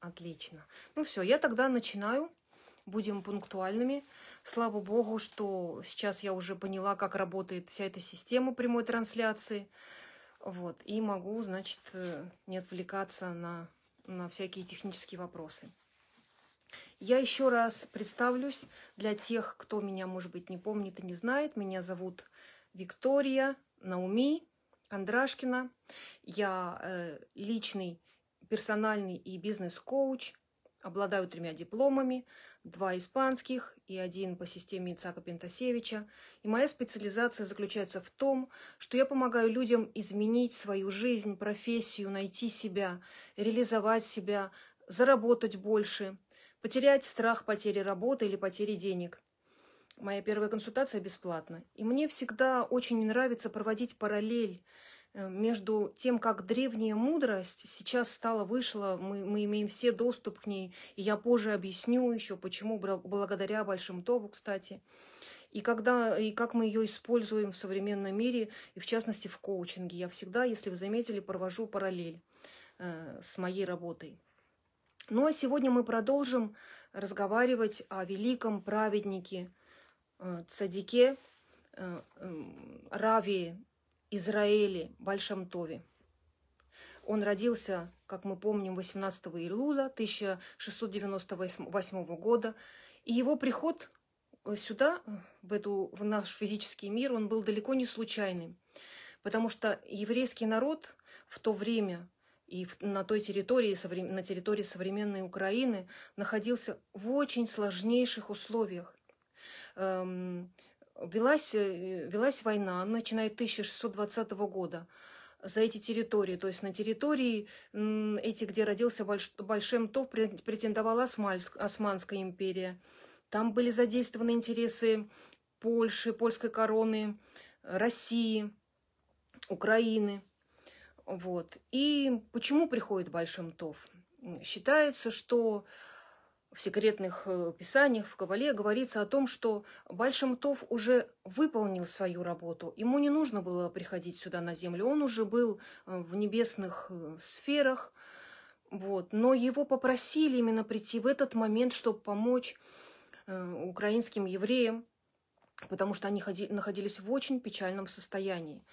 Отлично. Ну все, я тогда начинаю. Будем пунктуальными. Слава богу, что сейчас я уже поняла, как работает вся эта система прямой трансляции. Вот. И могу, значит, э, не отвлекаться на, на всякие технические вопросы. Я еще раз представлюсь для тех, кто меня, может быть, не помнит и не знает. Меня зовут Виктория Науми Кондрашкина. Я э, личный персональный и бизнес-коуч, обладаю тремя дипломами, два испанских и один по системе Ицака Пентасевича. И моя специализация заключается в том, что я помогаю людям изменить свою жизнь, профессию, найти себя, реализовать себя, заработать больше, потерять страх потери работы или потери денег – Моя первая консультация бесплатна. И мне всегда очень нравится проводить параллель Э, между тем, как древняя мудрость сейчас стала вышла, мы, мы имеем все доступ к ней, и я позже объясню еще, почему, благодаря Большим тобу, кстати, и, когда, и как мы ее используем в современном мире, и в частности в коучинге. Я всегда, если вы заметили, провожу параллель э, с моей работой. Ну а сегодня мы продолжим разговаривать о великом праведнике, э, цадике, э, э, Рави Израиле, Большом Тове. Он родился, как мы помним, 18 июля 1698 года. И его приход э, сюда, в, эту, в наш физический мир, он был далеко не случайным. Потому что еврейский народ в то время и на той территории, на территории современной Украины находился в очень сложнейших условиях. Эм, велась, э, велась война, начиная 1620 года за эти территории. То есть на территории эти, где родился Больш... Большой Мтов, претендовала Осмальск... Османская империя. Там были задействованы интересы Польши, польской короны, России, Украины. Вот. И почему приходит Большой Мтов? Считается, что в секретных э, писаниях, в Кабале говорится о том, что Бальшемтов уже выполнил свою работу. Ему не нужно было приходить сюда на землю. Он уже был э, в небесных э, сферах. Вот. Но его попросили именно прийти в этот момент, чтобы помочь украинским евреям, потому что они находились в очень печальном состоянии.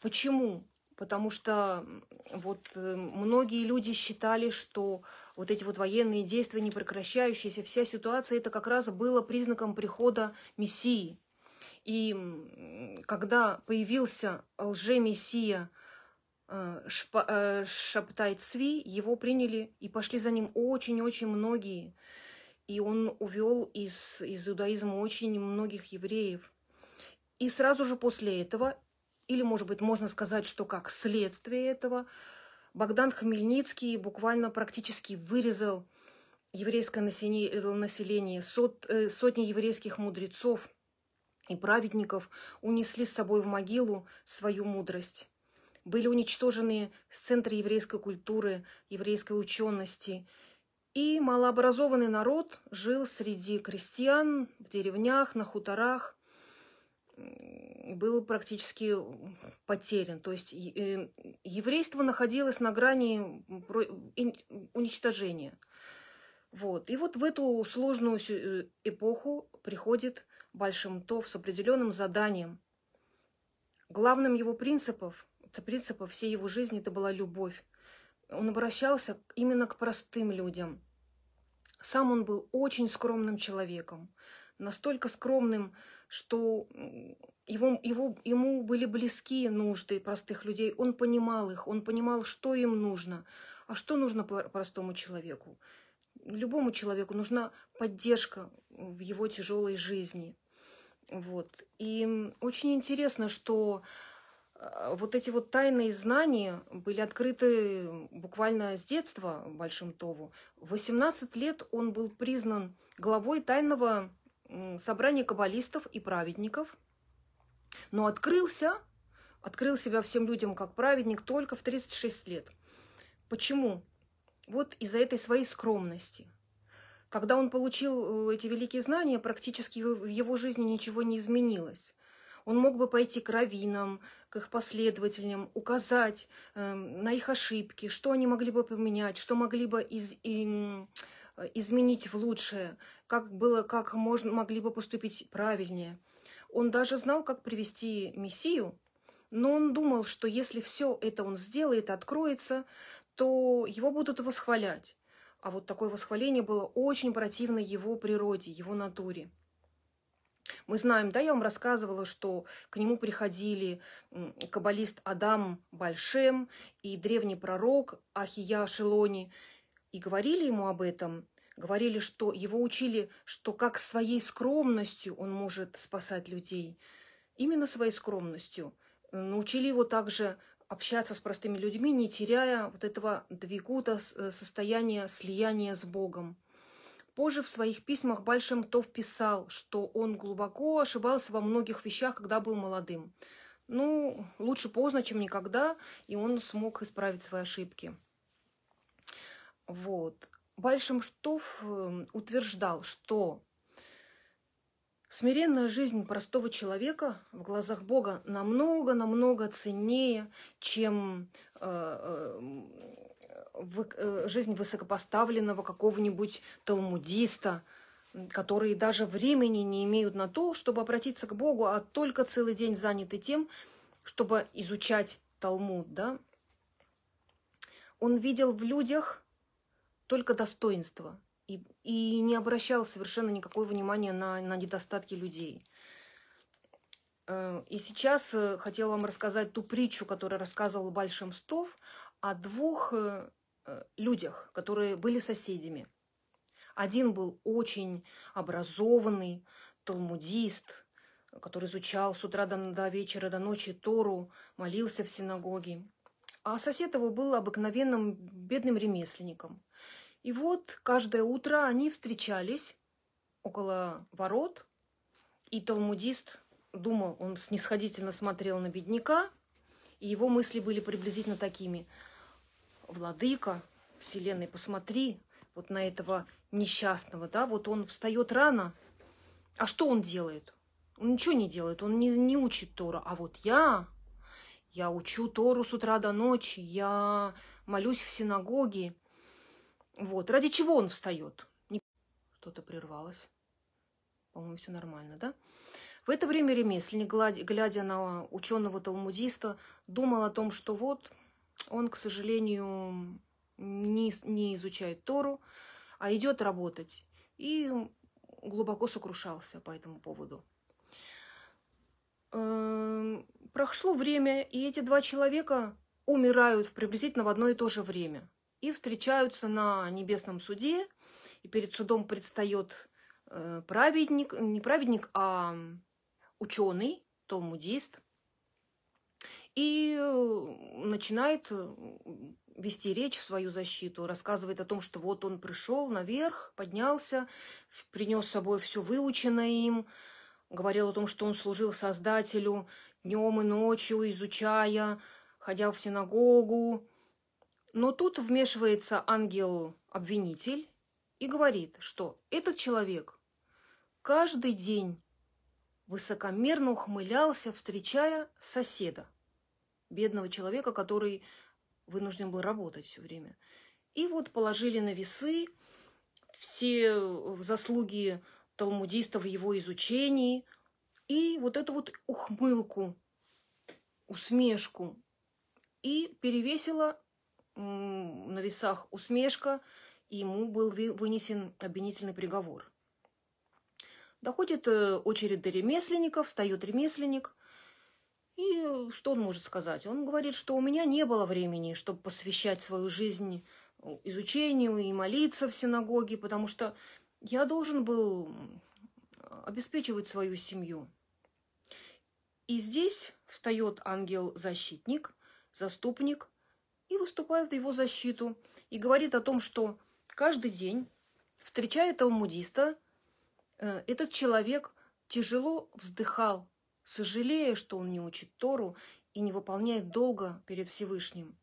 Почему? потому что вот э, многие люди считали, что вот эти вот военные действия, не прекращающиеся, вся ситуация, это как раз было признаком прихода Мессии. И когда появился лже-Мессия э, э, Шаптай Цви, его приняли и пошли за ним очень-очень многие. И он увел из, из иудаизма очень многих евреев. И сразу же после этого или, может быть, можно сказать, что как следствие этого, Богдан Хмельницкий буквально практически вырезал еврейское э, население, сот, э, сотни еврейских мудрецов и праведников унесли с собой в могилу свою мудрость. Были уничтожены с центра еврейской культуры, еврейской учености. И малообразованный народ жил среди крестьян в деревнях, на хуторах – был практически э, потерян. То есть э, еврейство находилось на грани уничтожения. Вот. И вот в эту сложную э, эпоху приходит Большим Тов с определенным заданием. Главным его принципов, принципов всей его жизни это была любовь. Он обращался именно к простым людям. Сам он был очень скромным человеком настолько скромным, что его, его, ему были близкие нужды простых людей, он понимал их, он понимал, что им нужно. А что нужно простому человеку? Любому человеку нужна поддержка в его тяжелой жизни. Вот. И очень интересно, что а, вот эти вот тайные знания были открыты буквально с детства Большим Тову. В 18 лет он был признан главой тайного собрание каббалистов и праведников, но открылся, открыл себя всем людям как праведник только в 36 лет. Почему? Вот из-за этой своей скромности. Когда он получил э, эти великие знания, практически в его жизни ничего не изменилось. Он мог бы пойти к раввинам, к их последователям, указать э, на их ошибки, что они могли бы поменять, что могли бы из, и, Э, изменить в лучшее, как было, как можно, могли бы поступить правильнее. Он даже знал, как привести Мессию, но он думал, что если все это он сделает, откроется, то его будут восхвалять. А вот такое восхваление было очень противно его природе, его натуре. Мы знаем, да, я вам рассказывала, что к нему приходили каббалист Адам Большем и древний пророк Ахия Шелони – и говорили ему об этом, говорили, что его учили, что как своей скромностью он может спасать людей, именно своей скромностью. Научили его также общаться с простыми людьми, не теряя вот этого двигута э, состояния слияния с Богом. Позже в своих письмах Большемтов писал, что он глубоко ошибался во многих вещах, когда был молодым. Ну, лучше поздно, чем никогда, и он смог исправить свои ошибки. Вот. Бальшемштоф эм, утверждал, что смиренная жизнь простого человека в глазах Бога намного-намного ценнее, чем э, э, э, жизнь высокопоставленного какого-нибудь талмудиста, которые даже времени не имеют на то, чтобы обратиться к Богу, а только целый день заняты тем, чтобы изучать Талмуд, да, он видел в людях только достоинство. И, и не обращал совершенно никакого внимания на, на недостатки людей. Э, и сейчас э, хотела вам рассказать ту притчу, которую рассказывал Большим Стов, о двух э, людях, которые были соседями. Один был очень образованный талмудист, который изучал с утра до, до вечера, до ночи Тору, молился в синагоге. А сосед его был обыкновенным бедным ремесленником – и вот каждое утро они встречались около ворот, и талмудист думал, он снисходительно смотрел на бедняка, и его мысли были приблизительно такими. «Владыка, Вселенной, посмотри вот на этого несчастного, да, вот он встает рано, а что он делает? Он ничего не делает, он не, не учит Тора, а вот я, я учу Тору с утра до ночи, я молюсь в синагоге, вот. Ради чего он встает? Что-то прервалось. По-моему, все нормально, да? В это время ремесленник, глядя на ученого-талмудиста, думал о том, что вот он, к сожалению, не, не изучает Тору, а идет работать. И глубоко сокрушался по этому поводу. Эм, прошло время, и эти два человека умирают в приблизительно в одно и то же время – и встречаются на небесном суде, и перед судом предстает э, праведник, не праведник, а ученый, толмудист и э, начинает э, вести речь в свою защиту, рассказывает о том, что вот он пришел наверх, поднялся, принес с собой все выученное им, говорил о том, что он служил Создателю днем и ночью, изучая, ходя в синагогу, но тут вмешивается ангел-обвинитель и говорит, что этот человек каждый день высокомерно ухмылялся, встречая соседа, бедного человека, который вынужден был работать все время. И вот положили на весы все заслуги талмудиста в его изучении и вот эту вот ухмылку, усмешку. И перевесила на весах усмешка, и ему был вынесен обвинительный приговор. Доходит э, очередь до ремесленников, встает ремесленник, и что он может сказать? Он говорит, что у меня не было времени, чтобы посвящать свою жизнь э, изучению и молиться в синагоге, потому что я должен был обеспечивать свою семью. И здесь встает ангел-защитник, заступник – и выступает в его защиту. И говорит о том, что каждый день, встречая талмудиста, э, этот человек тяжело вздыхал, сожалея, что он не учит Тору и не выполняет долга перед Всевышним.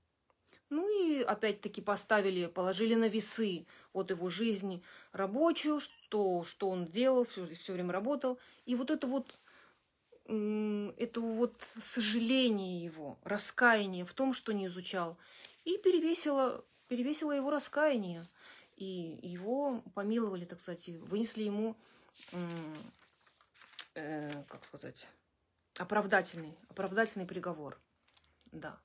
Ну и опять-таки поставили, положили на весы вот его жизнь рабочую, то, что он делал, все, все время работал. И вот это вот это вот сожаление его, раскаяние в том, что не изучал, и перевесило, перевесило его раскаяние. И его помиловали, так сказать, вынесли ему, э, как сказать, оправдательный, оправдательный приговор. Да.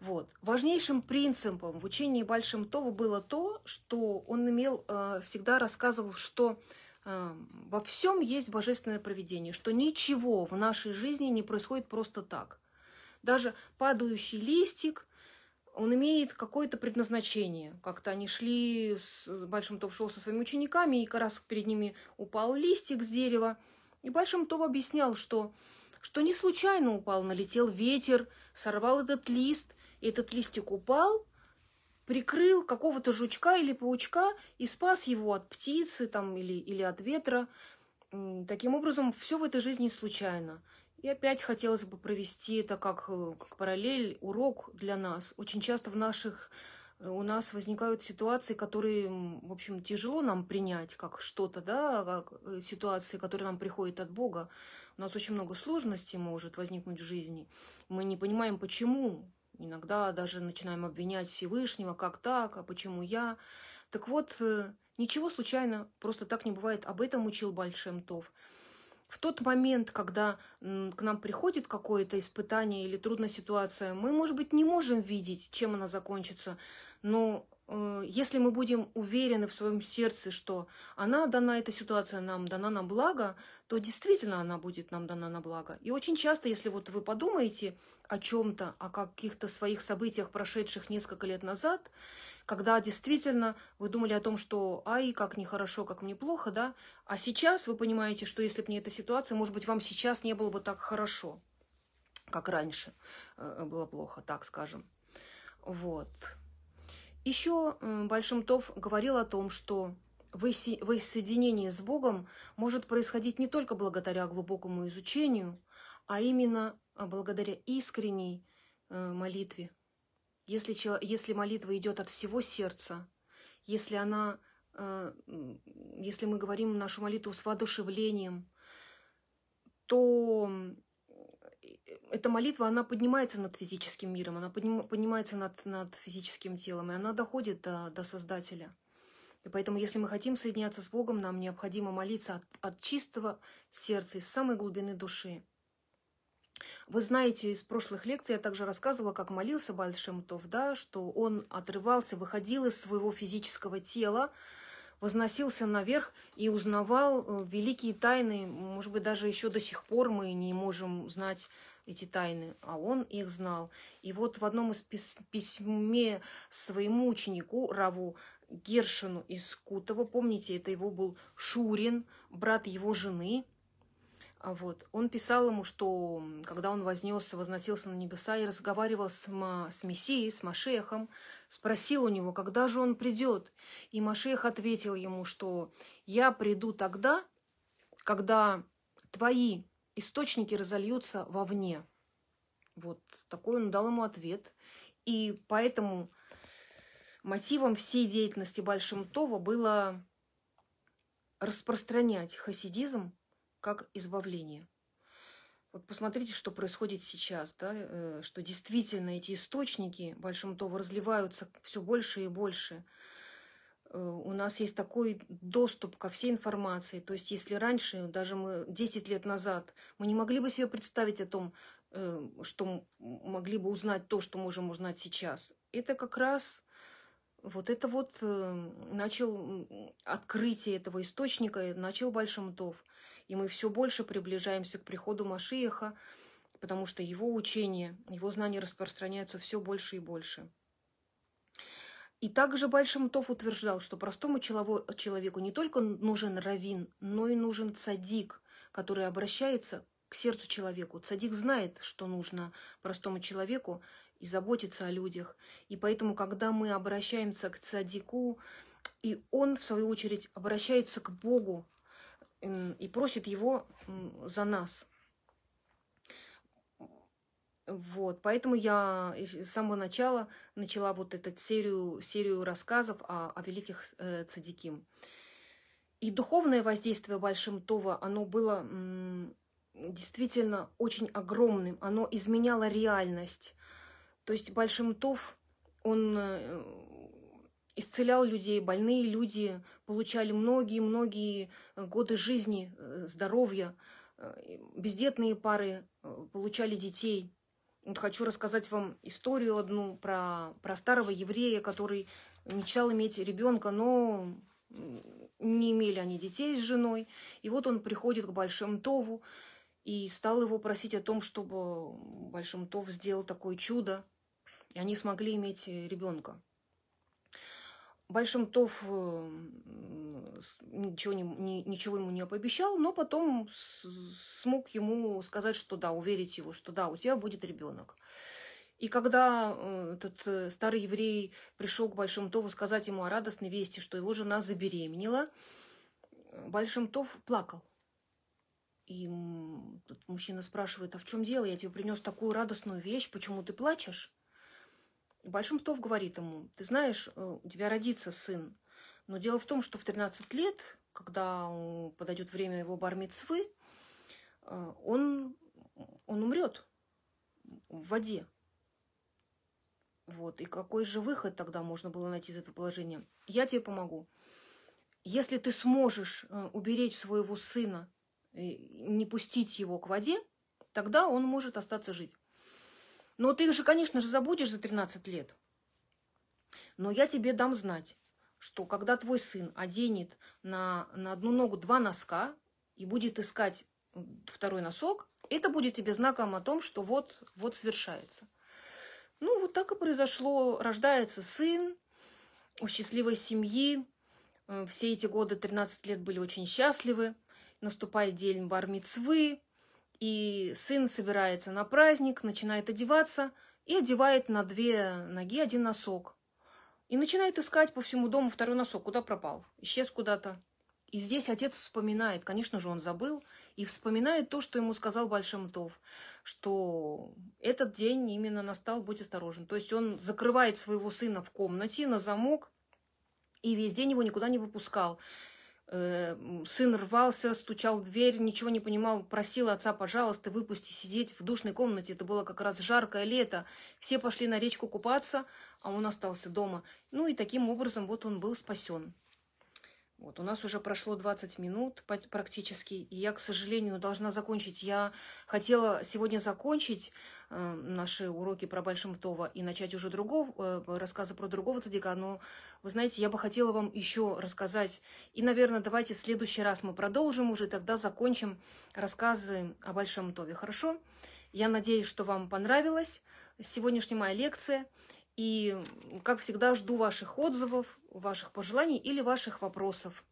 Вот. Важнейшим принципом в учении Большим Това было то, что он имел, э, всегда рассказывал, что Эм, во всем есть божественное проведение, что ничего в нашей жизни не происходит просто так. Даже падающий листик, он имеет какое-то предназначение. Как-то они шли, с Большим Тов шел со своими учениками, и как раз перед ними упал листик с дерева. И Большим Тов объяснял, что, что не случайно упал, налетел ветер, сорвал этот лист, этот листик упал, прикрыл какого-то жучка или паучка и спас его от птицы там, или, или от ветра. Таким образом, все в этой жизни случайно. И опять хотелось бы провести это как, э, как параллель, урок для нас. Очень часто в наших э, у нас возникают ситуации, которые, в общем, тяжело нам принять как что-то, да, как э, ситуации, которые нам приходят от Бога. У нас очень много сложностей может возникнуть в жизни. Мы не понимаем, почему, Иногда даже начинаем обвинять Всевышнего, как так, а почему я. Так вот, э, ничего случайно, просто так не бывает. Об этом учил Большем Тов. В тот момент, когда к нам приходит какое-то испытание или трудная ситуация, мы, может быть, не можем видеть, чем она закончится, но Э, если мы будем уверены в своем сердце, что она дана, эта ситуация нам дана на благо, то действительно она будет нам дана на благо. И очень часто, если вот вы подумаете о чем-то, о каких-то своих событиях, прошедших несколько лет назад, когда действительно вы думали о том, что «ай, как нехорошо, как мне плохо», да, а сейчас вы понимаете, что если бы не эта ситуация, может быть, вам сейчас не было бы так хорошо, как раньше э, было плохо, так скажем. Вот. Еще большим тов говорил о том, что воссоединение с Богом может происходить не только благодаря глубокому изучению, а именно а, благодаря искренней э, молитве. Если, если молитва идет от всего сердца, если она, э, если мы говорим нашу молитву с воодушевлением, то эта молитва, она поднимается над физическим миром, она поднимается над, над физическим телом, и она доходит до, э, до Создателя. И поэтому, если мы хотим соединяться с Богом, нам необходимо молиться от, от чистого сердца, из самой глубины души. Вы знаете, из прошлых лекций я также рассказывала, как молился Большемтов, да, что он отрывался, выходил из своего физического тела, возносился наверх и узнавал э, великие тайны. Может быть, даже еще до сих пор мы не можем знать эти тайны, а он их знал. И вот в одном из письме своему ученику Раву Гершину из Кутова, помните, это его был Шурин, брат его жены, а вот. Он писал ему, что когда он вознесся, возносился на небеса и разговаривал с, ма, с Мессией, с Машехом, спросил у него, когда же он придет. И Машех ответил ему, что я приду тогда, когда твои источники разольются вовне. Вот такой он дал ему ответ. И поэтому мотивом всей деятельности Большим Това было распространять хасидизм как избавление. Вот посмотрите, что происходит сейчас, да, э, что действительно эти источники Большим Това разливаются все больше и больше. Э, у нас есть такой доступ ко всей информации. То есть, если раньше, даже мы 10 лет назад, мы не могли бы себе представить о том, э, что могли бы узнать то, что можем узнать сейчас. Это как раз вот это вот э, начал открытие этого источника, начал Большемтов. И мы все больше приближаемся к приходу Машиеха, потому что его учение, его знания распространяются все больше и больше. И также Бальшемтов утверждал, что простому человеку не только нужен равин, но и нужен цадик, который обращается к сердцу человеку. Цадик знает, что нужно простому человеку и заботится о людях. И поэтому, когда мы обращаемся к цадику, и он, в свою очередь, обращается к Богу и просит его за нас – вот, поэтому я с самого начала начала вот эту серию, серию рассказов о, о великих э, цадиким. И духовное воздействие Большим Това, оно было м, действительно очень огромным, оно изменяло реальность. То есть Большим Тов, он э, исцелял людей, больные люди получали многие-многие э, годы жизни, э, здоровья, э, бездетные пары получали детей – вот хочу рассказать вам историю одну про, про старого еврея, который мечтал иметь ребенка, но не имели они детей с женой. И вот он приходит к Большому Тову и стал его просить о том, чтобы Большим Тов сделал такое чудо, и они смогли иметь ребенка. Большим Тов э, ничего, не, ничего ему не пообещал, но потом смог ему сказать, что да, уверить его, что да, у тебя будет ребенок. И когда э, этот э, старый еврей пришел к Большому Тову сказать ему о радостной вести, что его жена забеременела, Большим Тов плакал. И мужчина спрашивает, а в чем дело? Я тебе принес такую радостную вещь, почему ты плачешь? Большим Тов говорит ему, ты знаешь, э, у тебя родится сын, но дело в том, что в 13 лет, когда подойдет время его бармицвы, э, он, он умрет в воде. Вот. И какой же выход тогда можно было найти из этого положения? Я тебе помогу. Если ты сможешь э, уберечь своего сына, не пустить его к воде, тогда он может остаться жить. Но ну, ты же, конечно же, забудешь за 13 лет. Но я тебе дам знать, что когда твой сын оденет на, на одну ногу два носка и будет искать второй носок, это будет тебе знаком о том, что вот, вот свершается. Ну, вот так и произошло. Рождается сын у счастливой семьи. Э, все эти годы, 13 лет, были очень счастливы. Наступает день бармицвы, и сын собирается на праздник, начинает одеваться и одевает на две ноги один носок. И начинает искать по всему дому второй носок, куда пропал, исчез куда-то. И здесь отец вспоминает, конечно же, он забыл, и вспоминает то, что ему сказал Большемтов, что этот день именно настал, будь осторожен. То есть он закрывает своего сына в комнате на замок, и весь день его никуда не выпускал. Эм, сын рвался, стучал в дверь, ничего не понимал, просил отца, пожалуйста, выпусти сидеть в душной комнате. Это было как раз жаркое лето. Все пошли на речку купаться, а он остался дома. Ну и таким образом вот он был спасен. Вот, у нас уже прошло 20 минут практически, и я, к сожалению, должна закончить. Я хотела сегодня закончить э, наши уроки про Большимтова и начать уже другого, э, рассказы про другого цадика, но, вы знаете, я бы хотела вам еще рассказать. И, наверное, давайте в следующий раз мы продолжим уже, тогда закончим рассказы о Большом Тове. Хорошо? Я надеюсь, что вам понравилась сегодняшняя моя лекция. И, как всегда, жду ваших отзывов, ваших пожеланий или ваших вопросов.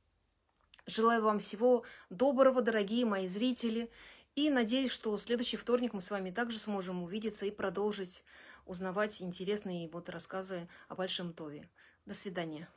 Желаю вам всего доброго, дорогие мои зрители. И надеюсь, что следующий вторник мы с вами также сможем увидеться и продолжить узнавать интересные вот рассказы о Большом Тове. До свидания.